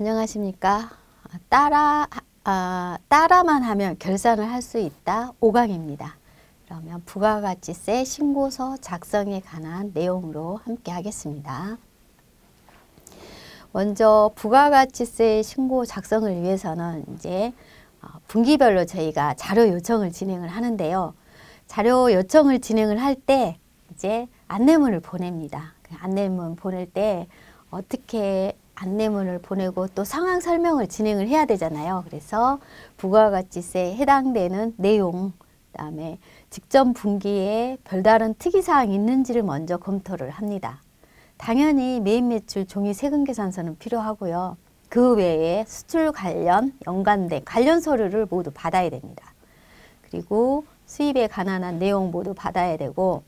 안녕하십니까. 아, 따라, 아, 따라만 하면 결산을 할 수 있다. 5강입니다. 그러면 부가가치세 신고서 작성에 관한 내용으로 함께 하겠습니다. 먼저 부가가치세 신고 작성을 위해서는 이제 어, 분기별로 저희가 자료 요청을 진행을 하는데요. 자료 요청을 진행을 할 때 이제 안내문을 보냅니다. 그 안내문 보낼 때 어떻게 안내문을 보내고 또 상황 설명을 진행을 해야 되잖아요. 그래서 부가가치세에 해당되는 내용, 그다음에 직전 분기에 별다른 특이사항이 있는지를 먼저 검토를 합니다. 당연히 매입 매출 종이 세금 계산서는 필요하고요. 그 외에 수출 관련 연관된 관련 서류를 모두 받아야 됩니다. 그리고 수입에 관한 내용 모두 받아야 되고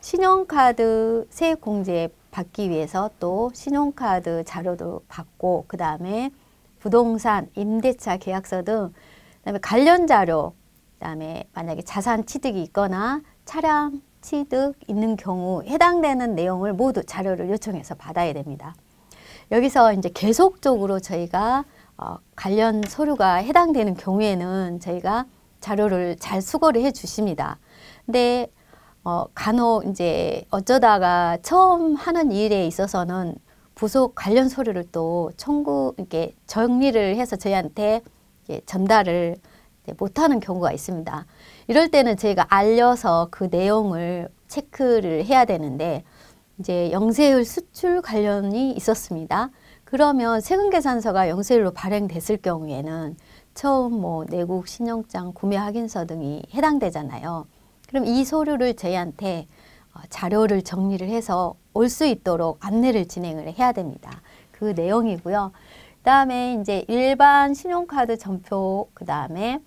신용카드 세액공제 받기 위해서 또 신용카드 자료도 받고 그 다음에 부동산, 임대차 계약서 등 그다음에 관련 자료, 그다음에 만약에 자산 취득이 있거나 차량 취득 있는 경우 해당되는 내용을 모두 자료를 요청해서 받아야 됩니다. 여기서 이제 계속적으로 저희가 어, 관련 서류가 해당되는 경우에는 저희가 자료를 잘 수거를 해 주십니다. 근데 어, 간혹 이제 어쩌다가 처음 하는 일에 있어서는 부속 관련 서류를 또 청구 이렇게 정리를 해서 저희한테 전달을 못하는 경우가 있습니다. 이럴 때는 제가 알려서 그 내용을 체크를 해야 되는데 이제 영세율 수출 관련이 있었습니다. 그러면 세금계산서가 영세율로 발행됐을 경우에는 처음 뭐 내국 신용장 구매 확인서 등이 해당되잖아요. 그럼 이 서류를 저희한테 어, 자료를 정리를 해서 올 수 있도록 안내를 진행을 해야 됩니다. 그 내용이고요. 그 다음에 이제 일반 신용카드 전표, 그 다음에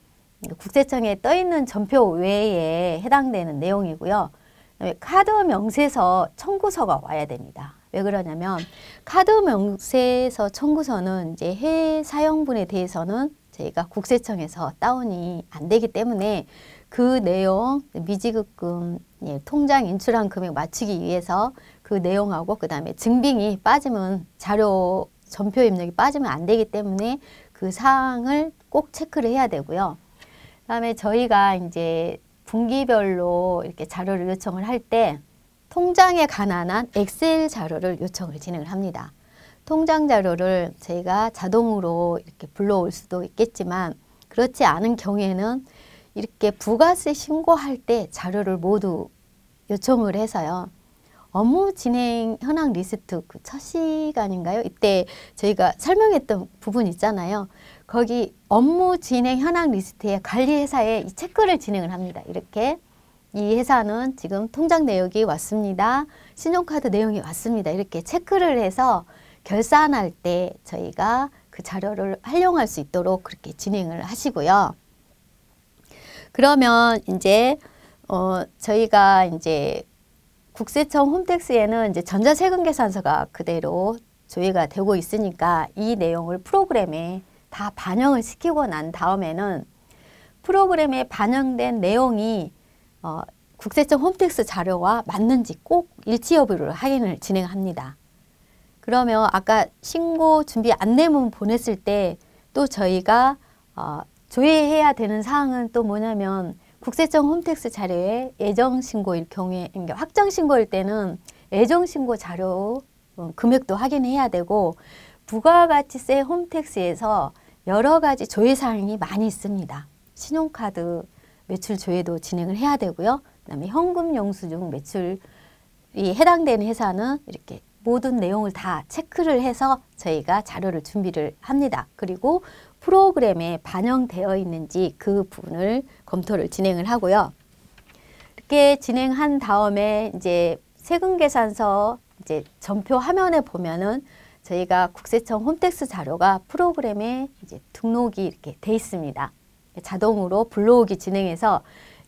국세청에 떠있는 전표 외에 해당되는 내용이고요. 그다음에 카드 명세서 청구서가 와야 됩니다. 왜 그러냐면 카드 명세서 청구서는 이제 해외 사용분에 대해서는 저희가 국세청에서 다운이 안 되기 때문에 그 내용 미지급금 예, 통장 인출한 금액 맞추기 위해서 그 내용하고 그 다음에 증빙이 빠지면 자료 전표 입력이 빠지면 안 되기 때문에 그 사항을 꼭 체크를 해야 되고요. 그 다음에 저희가 이제 분기별로 이렇게 자료를 요청을 할 때 통장에 관한 엑셀 자료를 요청을 진행을 합니다. 통장 자료를 저희가 자동으로 이렇게 불러올 수도 있겠지만 그렇지 않은 경우에는 이렇게 부가세 신고할 때 자료를 모두 요청을 해서요. 업무 진행 현황 리스트 그 첫 시간인가요? 이때 저희가 설명했던 부분 있잖아요. 거기 업무 진행 현황 리스트에 관리 회사에 이 체크를 진행을 합니다. 이렇게 이 회사는 지금 통장 내역이 왔습니다. 신용카드 내용이 왔습니다. 이렇게 체크를 해서 결산할 때 저희가 그 자료를 활용할 수 있도록 그렇게 진행을 하시고요. 그러면 이제 어 저희가 이제 국세청 홈택스에는 이제 전자세금 계산서가 그대로 조회가 되고 있으니까 이 내용을 프로그램에 다 반영을 시키고 난 다음에는 프로그램에 반영된 내용이 어, 국세청 홈택스 자료와 맞는지 꼭 일치 여부를 확인을 진행합니다. 그러면 아까 신고 준비 안내문 보냈을 때 또 저희가 어, 조회해야 되는 사항은 또 뭐냐면 국세청 홈택스 자료에 예정 신고일 경우에 그러니까 확정 신고일 때는 예정 신고 자료 어, 금액도 확인해야 되고 부가가치세 홈택스에서 여러 가지 조회 사항이 많이 있습니다. 신용카드 매출 조회도 진행을 해야 되고요. 그다음에 현금 영수증 매출이 해당되는 회사는 이렇게 모든 내용을 다 체크를 해서 저희가 자료를 준비를 합니다. 그리고 프로그램에 반영되어 있는지 그 부분을 검토를 진행을 하고요. 이렇게 진행한 다음에 이제 세금 계산서 이제 전표 화면에 보면은 저희가 국세청 홈택스 자료가 프로그램에 이제 등록이 이렇게 돼 있습니다. 자동으로 불러오기 진행해서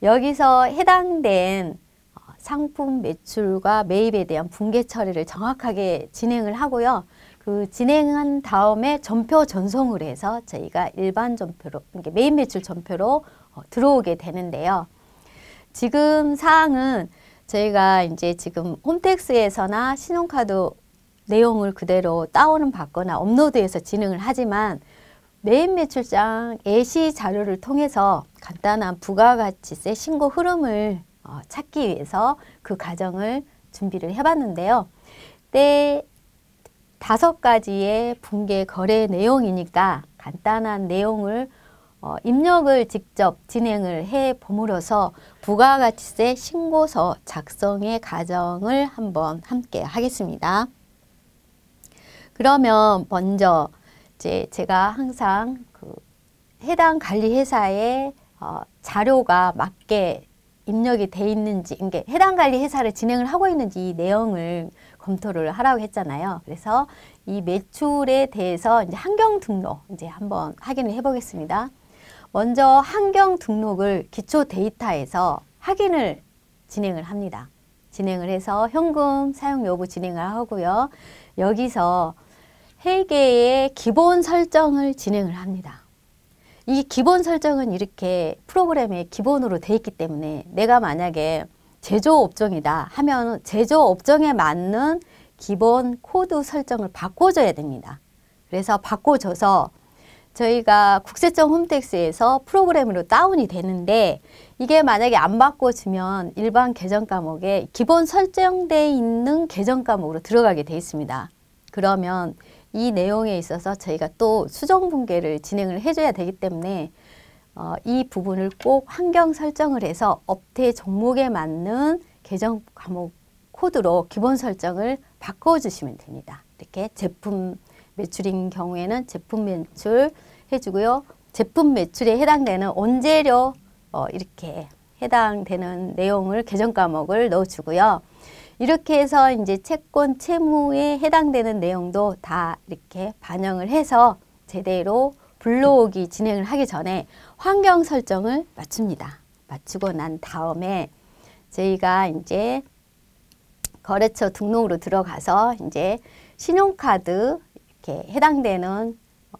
여기서 해당된 어, 상품 매출과 매입에 대한 분계 처리를 정확하게 진행을 하고요. 그 진행한 다음에 전표 전송을 해서 저희가 일반 전표로 그러니까 메인 매출 전표로 어, 들어오게 되는데요. 지금 사항은 저희가 이제 지금 홈택스에서나 신용카드 내용을 그대로 다운을 받거나 업로드해서 진행을 하지만 메인 매출장 예시 자료를 통해서 간단한 부가가치세 신고 흐름을 어, 찾기 위해서 그 과정을 준비를 해봤는데요. 때 다섯 가지의 분개 거래 내용이니까 간단한 내용을 어, 입력을 직접 진행을 해 보므로서 부가가치세 신고서 작성의 과정을 한번 함께 하겠습니다. 그러면 먼저 이제 제가 항상 그 해당 관리 회사의 어, 자료가 맞게 입력이 돼 있는지, 이게 해당 관리 회사를 진행을 하고 있는지 이 내용을 검토를 하라고 했잖아요. 그래서 이 매출에 대해서 이제 환경 등록 이제 한번 확인을 해보겠습니다. 먼저 환경 등록을 기초 데이터에서 확인을 진행을 합니다. 진행을 해서 현금 사용 여부 진행을 하고요. 여기서 회계의 기본 설정을 진행을 합니다. 이 기본 설정은 이렇게 프로그램의 기본으로 돼 있기 때문에 내가 만약에 제조업종이다 하면 제조업종에 맞는 기본 코드 설정을 바꿔줘야 됩니다. 그래서 바꿔줘서 저희가 국세청 홈택스에서 프로그램으로 다운이 되는데 이게 만약에 안 바꿔주면 일반 계정 과목에 기본 설정되어 있는 계정 과목으로 들어가게 되어 있습니다. 그러면 이 내용에 있어서 저희가 또 수정 분계를 진행을 해줘야 되기 때문에 어, 이 부분을 꼭 환경 설정을 해서 업태 종목에 맞는 계정 과목 코드로 기본 설정을 바꿔주시면 됩니다. 이렇게 제품 매출인 경우에는 제품 매출 해주고요. 제품 매출에 해당되는 원재료 어, 이렇게 해당되는 내용을 계정 과목을 넣어주고요. 이렇게 해서 이제 채권 채무에 해당되는 내용도 다 이렇게 반영을 해서 제대로 블로오기 진행을 하기 전에 환경 설정을 마칩니다. 마치고 난 다음에 저희가 이제 거래처 등록으로 들어가서 이제 신용카드 이렇게 해당되는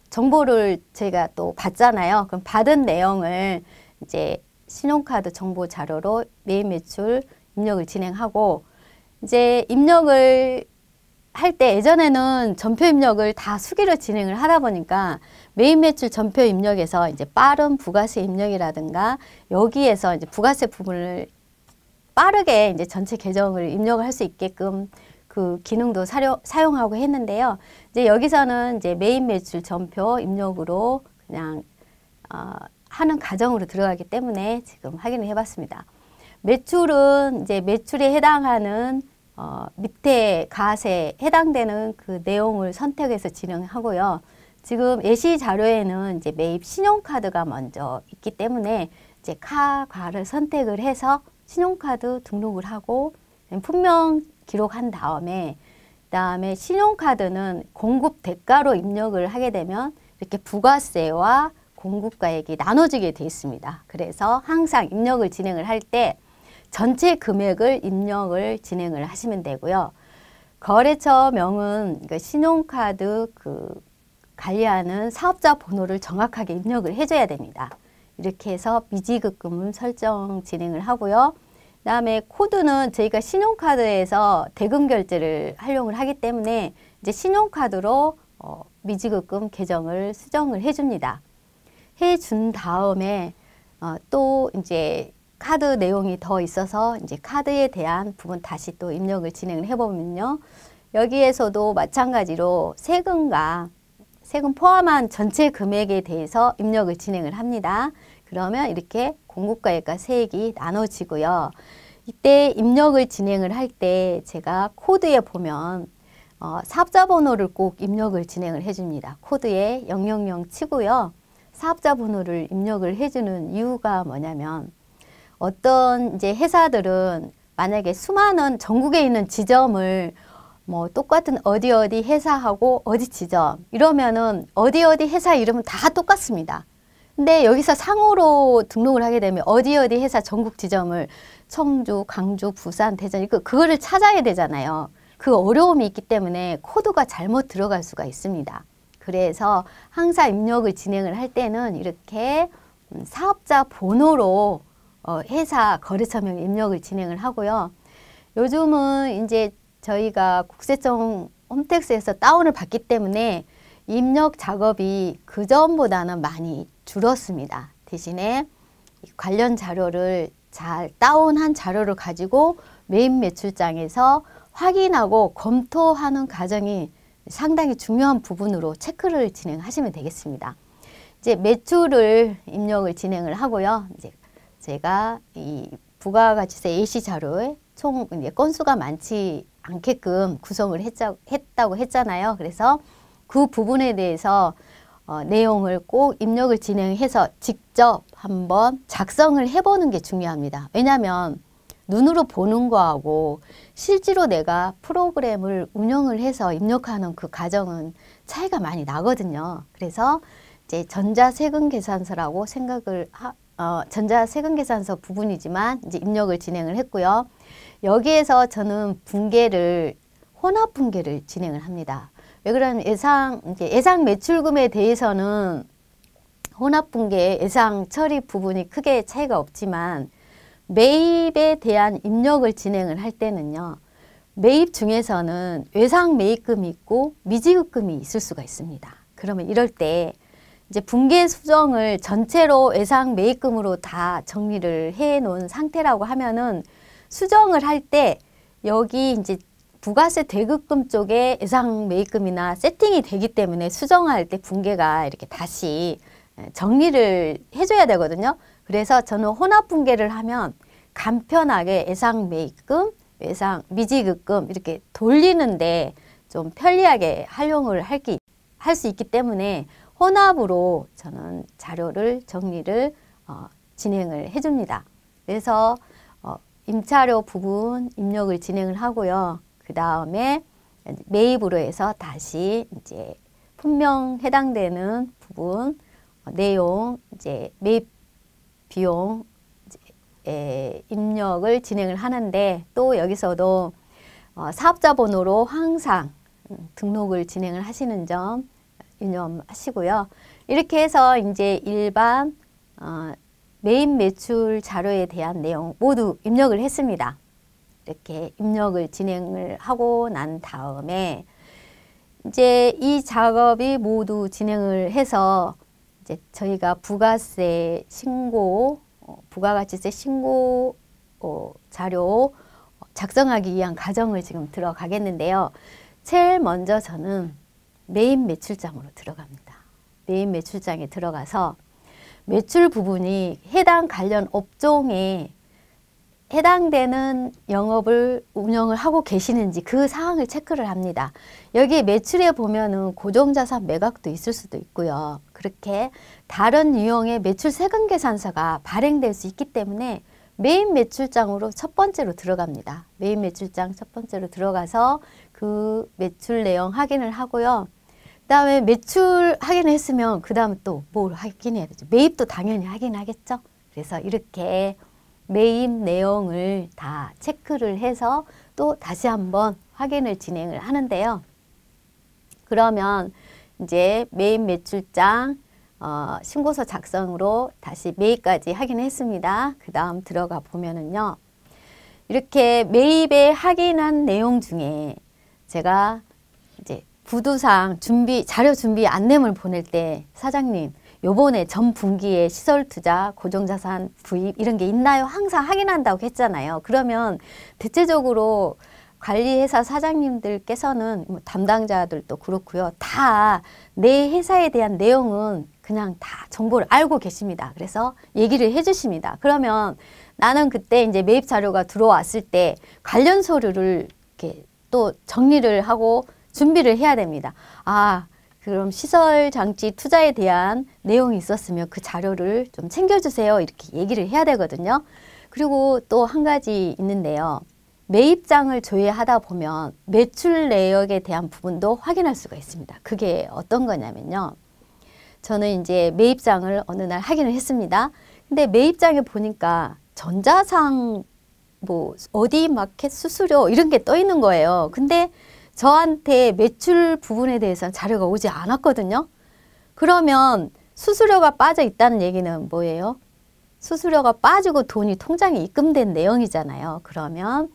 정보를 제가 또 받잖아요. 그럼 받은 내용을 이제 신용카드 정보 자료로 매 매출 입력을 진행하고 이제 입력을 할때 예전에는 전표 입력을 다 수기로 진행을 하다 보니까 메인 매출 전표 입력에서 이제 빠른 부가세 입력이라든가 여기에서 이제 부가세 부분을 빠르게 이제 전체 계정을 입력을 할 수 있게끔 그 기능도 사려, 사용하고 했는데요. 이제 여기서는 이제 메인 매출 전표 입력으로 그냥 어, 하는 과정으로 들어가기 때문에 지금 확인을 해봤습니다. 매출은 이제 매출에 해당하는 어, 밑에 가세 해당되는 그 내용을 선택해서 진행하고요. 지금 예시 자료에는 이제 매입 신용카드가 먼저 있기 때문에 이제 카과를 선택을 해서 신용카드 등록을 하고 품명 기록한 다음에 그다음에 신용카드는 공급 대가로 입력을 하게 되면 이렇게 부가세와 공급가액이 나눠지게 돼 있습니다. 그래서 항상 입력을 진행을 할때 전체 금액을 입력을 진행을 하시면 되고요. 거래처 명은 그러니까 신용카드 그 관리하는 사업자 번호를 정확하게 입력을 해줘야 됩니다. 이렇게 해서 미지급금을 설정 진행을 하고요. 그 다음에 코드는 저희가 신용카드에서 대금 결제를 활용을 하기 때문에 이제 신용카드로 어, 미지급금 계정을 수정을 해줍니다. 해준 다음에 어, 또 이제 카드 내용이 더 있어서 이제 카드에 대한 부분 다시 또 입력을 진행을 해보면요. 여기에서도 마찬가지로 세금과 세금 포함한 전체 금액에 대해서 입력을 진행을 합니다. 그러면 이렇게 공급가액과 세액이 나눠지고요. 이때 입력을 진행을 할 때 제가 코드에 보면 어, 사업자 번호를 꼭 입력을 진행을 해줍니다. 코드에 000 치고요. 사업자 번호를 입력을 해주는 이유가 뭐냐면 어떤 이제 회사들은 만약에 수많은 전국에 있는 지점을 뭐 똑같은 어디 어디 회사하고 어디 지점 이러면은 어디 어디 회사 이름은 다 똑같습니다. 근데 여기서 상호로 등록을 하게 되면 어디 어디 회사 전국 지점을 청주, 강주, 부산, 대전 그 그거를 찾아야 되잖아요. 그 어려움이 있기 때문에 코드가 잘못 들어갈 수가 있습니다. 그래서 항사 입력을 진행을 할 때는 이렇게 음, 사업자 번호로 어, 회사 거래처명 입력을 진행을 하고요. 요즘은 이제 저희가 국세청 홈택스에서 다운을 받기 때문에 입력 작업이 그 전보다는 많이 줄었습니다. 대신에 관련 자료를 잘 다운한 자료를 가지고 메인 매출장에서 확인하고 검토하는 과정이 상당히 중요한 부분으로 체크를 진행하시면 되겠습니다. 이제 매출을 입력을 진행을 하고요. 이제 제가 이 부가가치세 예시 자료에 총 이제 건수가 많지 않게끔 구성을 했자, 했다고 했잖아요. 그래서 그 부분에 대해서 어, 내용을 꼭 입력을 진행해서 직접 한번 작성을 해보는 게 중요합니다. 왜냐하면 눈으로 보는 거하고 실제로 내가 프로그램을 운영을 해서 입력하는 그 과정은 차이가 많이 나거든요. 그래서 이제 전자세금계산서라고 생각을 하, 어, 전자세금계산서 부분이지만 이제 입력을 진행을 했고요. 여기에서 저는 분계를 혼합 분계를 진행을 합니다. 왜 그러냐면 예상 예상 매출금에 대해서는 혼합 분계 예상 처리 부분이 크게 차이가 없지만 매입에 대한 입력을 진행을 할 때는요. 매입 중에서는 외상 매입금이 있고 미지급금이 있을 수가 있습니다. 그러면 이럴 때 이제 분기 수정을 전체로 예상 매입금으로 다 정리를 해 놓은 상태라고 하면은 수정을 할 때 여기 이제 부가세 대급금 쪽에 예상 매입금이나 세팅이 되기 때문에 수정할 때 분계가 이렇게 다시 예, 정리를 해줘야 되거든요. 그래서 저는 혼합 분계를 하면 간편하게 예상 매입금, 예상 미지급금 이렇게 돌리는데 좀 편리하게 활용을 할 수 있기 때문에 혼합으로 저는 자료를 정리를 어, 진행을 해줍니다. 그래서 어, 임차료 부분 입력을 진행을 하고요. 그 다음에 매입으로 해서 다시 이제 분명 해당되는 부분 어, 내용 이제 매입 비용 이제, 에, 입력을 진행을 하는데 또 여기서도 어, 사업자 번호로 항상 음, 등록을 진행을 하시는 점 유념하시고요. 이렇게 해서 이제 일반 어, 메인 매출 자료에 대한 내용 모두 입력을 했습니다. 이렇게 입력을 진행을 하고 난 다음에 이제 이 작업이 모두 진행을 해서 이제 저희가 부가세 신고, 어, 부가가치세 신고 어, 자료 어, 작성하기 위한 과정을 지금 들어가겠는데요. 제일 먼저 저는 메인 매출장으로 들어갑니다. 메인 매출장에 들어가서 매출 부분이 해당 관련 업종에 해당되는 영업을 운영을 하고 계시는지 그 상황을 체크를 합니다. 여기 매출에 보면은 고정자산 매각도 있을 수도 있고요. 그렇게 다른 유형의 매출 세금 계산서가 발행될 수 있기 때문에 메인 매출장으로 첫 번째로 들어갑니다. 메인 매출장 첫 번째로 들어가서 그 매출 내용 확인을 하고요. 그다음에 매출 확인 했으면 그다음 또뭘 하긴 해야 되죠. 매입도 당연히 하긴 하겠죠. 그래서 이렇게 매입 내용을 다 체크를 해서 또 다시 한번 확인을 진행을 하는데요. 그러면 이제 매입 매출장 어, 신고서 작성으로 다시 매입까지 확인했습니다. 그 다음 들어가 보면은요. 이렇게 매입에 확인한 내용 중에 제가 이제 부도상 준비 자료 준비 안내문 보낼 때 사장님 요번에 전 분기에 시설 투자, 고정 자산 부입 이런 게 있나요? 항상 확인한다고 했잖아요. 그러면 대체적으로 관리회사 사장님들께서는 뭐 담당자들도 그렇고요. 다 내 회사에 대한 내용은 그냥 다 정보를 알고 계십니다. 그래서 얘기를 해주십니다. 그러면 나는 그때 이제 매입 자료가 들어왔을 때 관련 서류를 이렇게 또 정리를 하고 준비를 해야 됩니다. 아, 그럼 시설 장치 투자에 대한 내용이 있었으면 그 자료를 좀 챙겨주세요. 이렇게 얘기를 해야 되거든요. 그리고 또 한 가지 있는데요. 매입장을 조회하다 보면 매출 내역에 대한 부분도 확인할 수가 있습니다. 그게 어떤 거냐면요. 저는 이제 매입장을 어느 날 확인을 했습니다. 근데 매입장에 보니까 전자상 뭐 어디 마켓 수수료 이런 게 떠 있는 거예요. 근데 저한테 매출 부분에 대해서는 자료가 오지 않았거든요. 그러면 수수료가 빠져 있다는 얘기는 뭐예요? 수수료가 빠지고 돈이 통장에 입금된 내용이잖아요. 그러면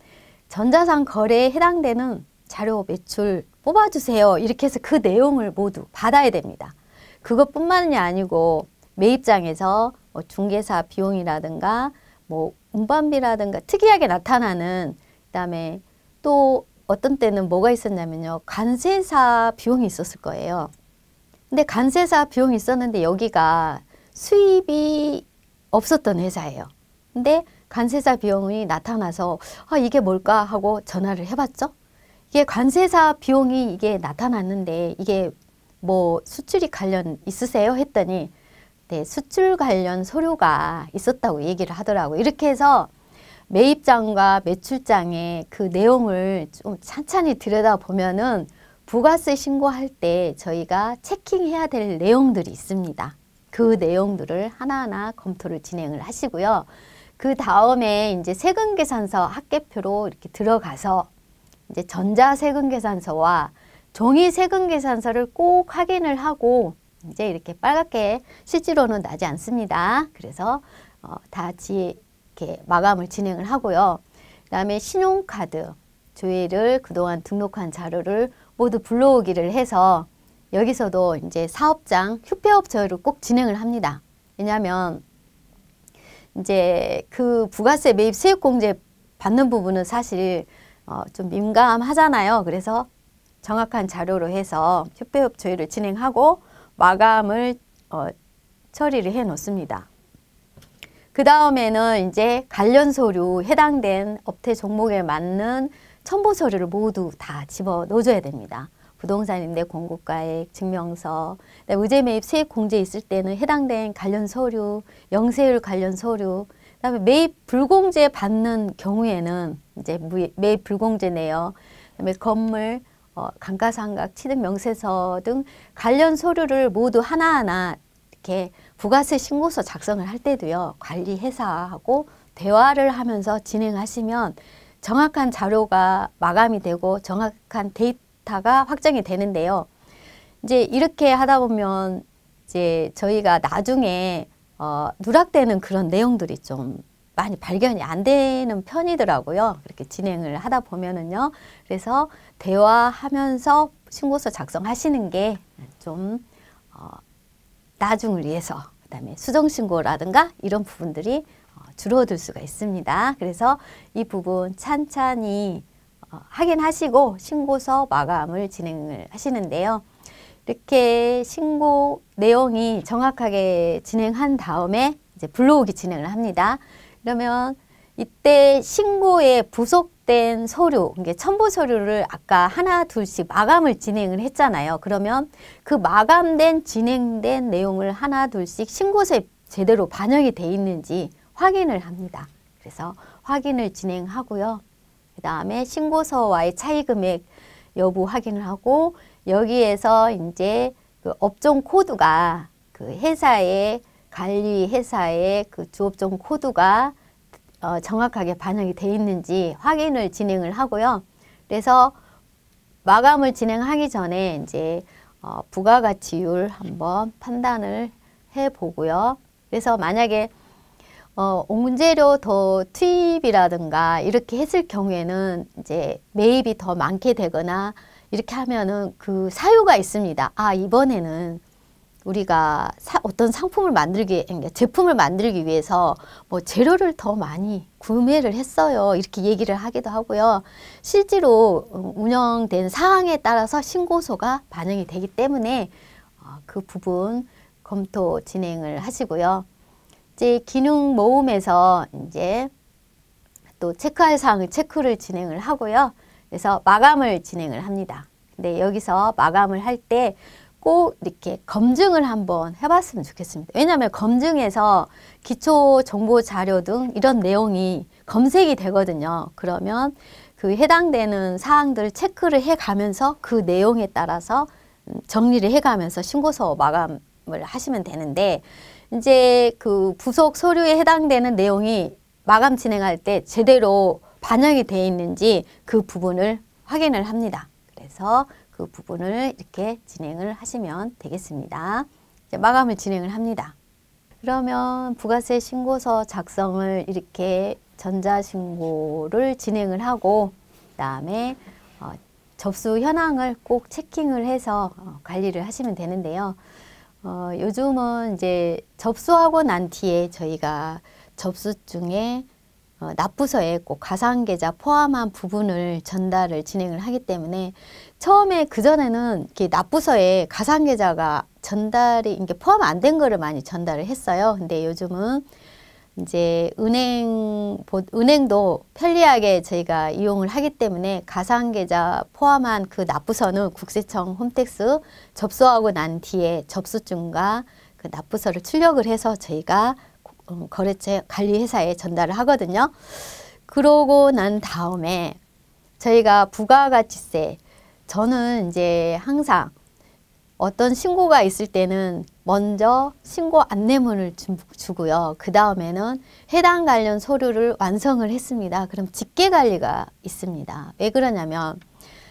전자상 거래에 해당되는 자료 매출 뽑아주세요. 이렇게 해서 그 내용을 모두 받아야 됩니다. 그것뿐만이 아니고 매입장에서 뭐 중개사 비용이라든가 뭐 운반비라든가 특이하게 나타나는 그다음에 또 어떤 때는 뭐가 있었냐면요. 간세사 비용이 있었을 거예요. 근데 간세사 비용이 있었는데 여기가 수입이 없었던 회사예요. 근데 간세사 비용이 나타나서 아, 이게 뭘까 하고 전화를 해봤죠. 이게 관세사 비용이 이게 나타났는데 이게 뭐 수출이 관련 있으세요? 했더니 네, 수출 관련 서류가 있었다고 얘기를 하더라고요. 이렇게 해서 매입장과 매출장의 그 내용을 좀 찬찬히 들여다보면은 부가세 신고할 때 저희가 체킹해야 될 내용들이 있습니다. 그 내용들을 하나하나 검토를 진행을 하시고요. 그 다음에 이제 세금계산서 합계표로 이렇게 들어가서 이제 전자세금계산서와 종이세금계산서를 꼭 확인을 하고 이제 이렇게 빨갛게 실제로는 나지 않습니다. 그래서 어, 다 지, 이렇게 마감을 진행을 하고요. 그 다음에 신용카드 조회를 그동안 등록한 자료를 모두 불러오기를 해서 여기서도 이제 사업장 휴폐업 조회를 꼭 진행을 합니다. 왜냐하면 이제 그 부가세 매입 세액공제 받는 부분은 사실 어, 좀 민감하잖아요. 그래서 정확한 자료로 해서 협회업 조회를 진행하고 마감을 어, 처리를 해 놓습니다. 그 다음에는 이제 관련 서류 해당된 업태 종목에 맞는 첨부 서류를 모두 다 집어 넣어줘야 됩니다. 부동산인데 공급가액 증명서, 의제 매입 세액 공제 있을 때는 해당된 관련 서류, 영세율 관련 서류, 그다음에 매입 불공제 받는 경우에는 이제 매입 불공제 내요. 그다음에 건물, 어, 감가상각, 취득 명세서 등 관련 서류를 모두 하나하나 이렇게 부가세 신고서 작성을 할 때도요. 관리 회사하고 대화를 하면서 진행하시면 정확한 자료가 마감이 되고 정확한 데이터가 확정이 되는데요. 이제 이렇게 하다 보면 이제 저희가 나중에 어, 누락되는 그런 내용들이 좀 많이 발견이 안 되는 편이더라고요. 그렇게 진행을 하다 보면은요. 그래서 대화하면서 신고서 작성하시는 게좀 나중을 위해서 그다음에 수정 신고라든가 이런 부분들이 어, 줄어들 수가 있습니다. 그래서 이 부분 찬찬히 어, 확인하시고 신고서 마감을 진행을 하시는데요. 이렇게 신고 내용이 정확하게 진행한 다음에 이제 불러오 진행을 합니다. 그러면 이때 신고에 부속 잘못된 서류, 이게 첨부 서류를 아까 하나 둘씩 마감을 진행을 했잖아요. 그러면 그 마감된 진행된 내용을 하나 둘씩 신고서에 제대로 반영이 돼 있는지 확인을 합니다. 그래서 확인을 진행하고요. 그 다음에 신고서와의 차이 금액 여부 확인을 하고 여기에서 이제 그 업종 코드가 그 회사의 관리 회사의 그 주업종 코드가 어, 정확하게 반영이 돼 있는지 확인을 진행을 하고요. 그래서 마감을 진행하기 전에 이제 어, 부가가치율 한번 판단을 해 보고요. 그래서 만약에 어, 원재료 더 투입이라든가 이렇게 했을 경우에는 이제 매입이 더 많게 되거나 이렇게 하면은 그 사유가 있습니다. 아, 이번에는 우리가 사, 어떤 상품을 만들기 그러니까 제품을 만들기 위해서 뭐 재료를 더 많이 구매를 했어요 이렇게 얘기를 하기도 하고요 실제로 운영된 사항에 따라서 신고소가 반영이 되기 때문에 어, 그 부분 검토 진행을 하시고요 이제 기능 모음에서 이제 또 체크할 사항을 체크를 진행을 하고요 그래서 마감을 진행을 합니다 근데 여기서 마감을 할때 꼭 이렇게 검증을 한번 해봤으면 좋겠습니다. 왜냐하면 검증에서 기초 정보 자료 등 이런 내용이 검색이 되거든요. 그러면 그 해당되는 사항들을 체크를 해가면서 그 내용에 따라서 음, 정리를 해가면서 신고서 마감을 하시면 되는데 이제 그 부속 서류에 해당되는 내용이 마감 진행할 때 제대로 반영이 돼 있는지 그 부분을 확인을 합니다. 그래서 그 부분을 이렇게 진행을 하시면 되겠습니다. 마감을 진행을 합니다. 그러면 부가세 신고서 작성을 이렇게 전자신고를 진행을 하고 그 다음에 어, 접수 현황을 꼭 체킹을 해서 어, 관리를 하시면 되는데요. 어, 요즘은 이제 접수하고 난 뒤에 저희가 접수 중에 어, 납부서에 꼭 가상계좌 포함한 부분을 전달을 진행을 하기 때문에 처음에 그전에는 이렇게 납부서에 가상계좌가 전달이 이게 포함 안 된 거를 많이 전달을 했어요. 근데 요즘은 이제 은행 은행도 편리하게 저희가 이용을 하기 때문에 가상계좌 포함한 그 납부서는 국세청 홈택스 접수하고 난 뒤에 접수증과 그 납부서를 출력을 해서 저희가 어, 거래처 관리회사에 전달을 하거든요. 그러고 난 다음에 저희가 부가가치세 저는 이제 항상 어떤 신고가 있을 때는 먼저 신고 안내문을 주고요. 그 다음에는 해당 관련 서류를 완성을 했습니다. 그럼 직계관리가 있습니다. 왜 그러냐면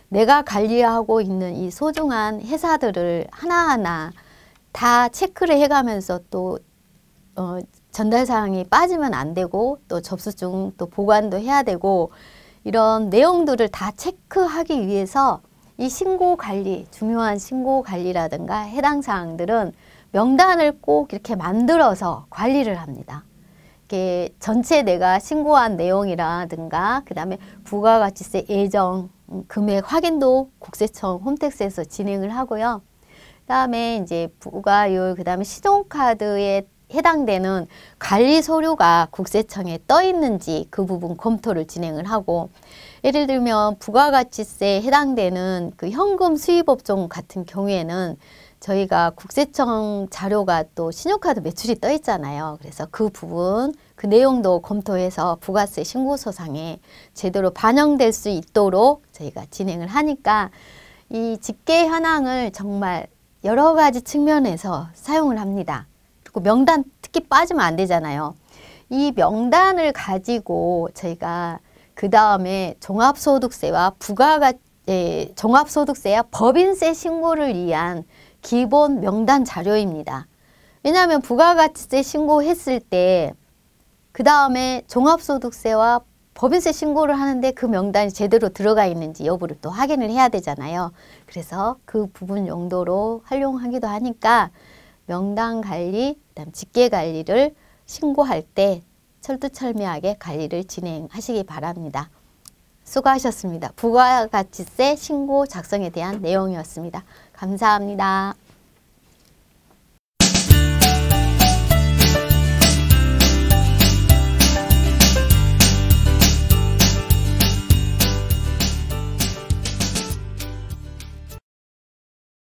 내가 관리하고 있는 이 소중한 회사들을 하나하나 다 체크를 해가면서 또 어, 전달 사항이 빠지면 안 되고 또 접수증 또 보관도 해야 되고 이런 내용들을 다 체크하기 위해서 이 신고 관리, 중요한 신고 관리라든가 해당 사항들은 명단을 꼭 이렇게 만들어서 관리를 합니다. 이게 전체 내가 신고한 내용이라든가 그다음에 부가가치세 예정 음, 금액 확인도 국세청 홈택스에서 진행을 하고요. 그다음에 이제 부가율 그다음에 신용카드의 해당되는 관리 서류가 국세청에 떠 있는지 그 부분 검토를 진행을 하고 예를 들면 부가가치세에 해당되는 그 현금 수입업종 같은 경우에는 저희가 국세청 자료가 또 신용카드 매출이 떠 있잖아요. 그래서 그 부분, 그 내용도 검토해서 부가세 신고서상에 제대로 반영될 수 있도록 저희가 진행을 하니까 이 직계 현황을 정말 여러 가지 측면에서 사용을 합니다. 그 명단 특히 빠지면 안 되잖아요. 이 명단을 가지고 저희가 그 다음에 종합소득세와 부가가 예, 종합소득세와 법인세 신고를 위한 기본 명단 자료입니다. 왜냐하면 부가가치세 신고했을 때 그 다음에 종합소득세와 법인세 신고를 하는데 그 명단이 제대로 들어가 있는지 여부를 또 확인을 해야 되잖아요. 그래서 그 부분 용도로 활용하기도 하니까 명당 관리, 그다음 직계 관리를 신고할 때 철두철미하게 관리를 진행하시기 바랍니다. 수고하셨습니다. 부가가치세 신고 작성에 대한 내용이었습니다. 감사합니다.